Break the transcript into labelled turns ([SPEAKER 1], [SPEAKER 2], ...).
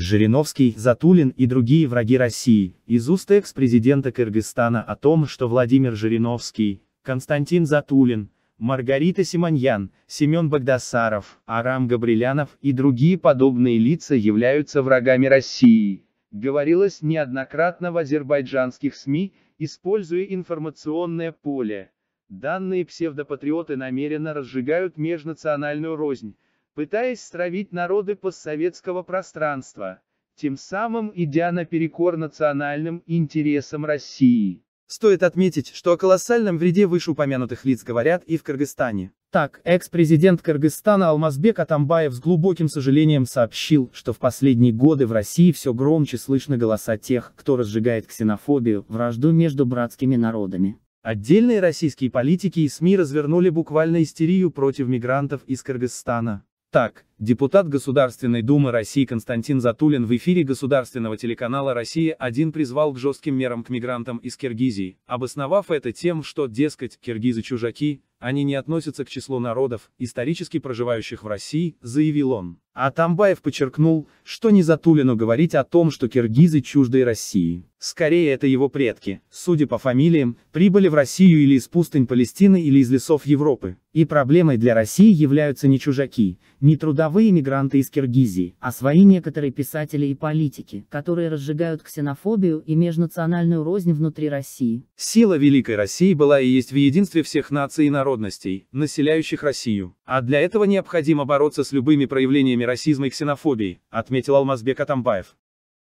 [SPEAKER 1] Жириновский, Затулин и другие враги России, из уст экс-президента Кыргызстана о том, что Владимир Жириновский, Константин Затулин, Маргарита Симоньян, Семен Багдасаров, Арам Габрилянов и другие подобные лица являются врагами России. Говорилось неоднократно в азербайджанских СМИ, используя информационное поле. Данные псевдопатриоты намеренно разжигают межнациональную рознь, пытаясь стравить народы постсоветского пространства, тем самым идя наперекор национальным интересам России. Стоит отметить, что о колоссальном вреде вышеупомянутых лиц говорят и в Кыргызстане. Так, экс-президент Кыргызстана Алмазбек Атамбаев с глубоким сожалением сообщил, что в последние годы в России все громче слышны голоса тех, кто разжигает ксенофобию, вражду между братскими народами. Отдельные российские политики и СМИ развернули буквально истерию против мигрантов из Кыргызстана. Так, депутат Государственной Думы России Константин Затулин в эфире государственного телеканала «Россия-1» призвал к жестким мерам к мигрантам из Киргизии, обосновав это тем, что, дескать, киргизы-чужаки, они не относятся к числу народов, исторически проживающих в России, заявил он. А Атамбаев подчеркнул, что не Затулину говорить о том, что киргизы чуждой России. Скорее это его предки, судя по фамилиям, прибыли в Россию или из пустынь Палестины или из лесов Европы. И проблемой для России являются не чужаки, не трудовые мигранты из Киргизии, а свои некоторые писатели и политики, которые разжигают ксенофобию и межнациональную рознь внутри России. Сила Великой России была и есть в единстве всех наций и народностей, населяющих Россию. А для этого необходимо бороться с любыми проявлениями расизма и ксенофобии, отметил Алмазбек Атамбаев.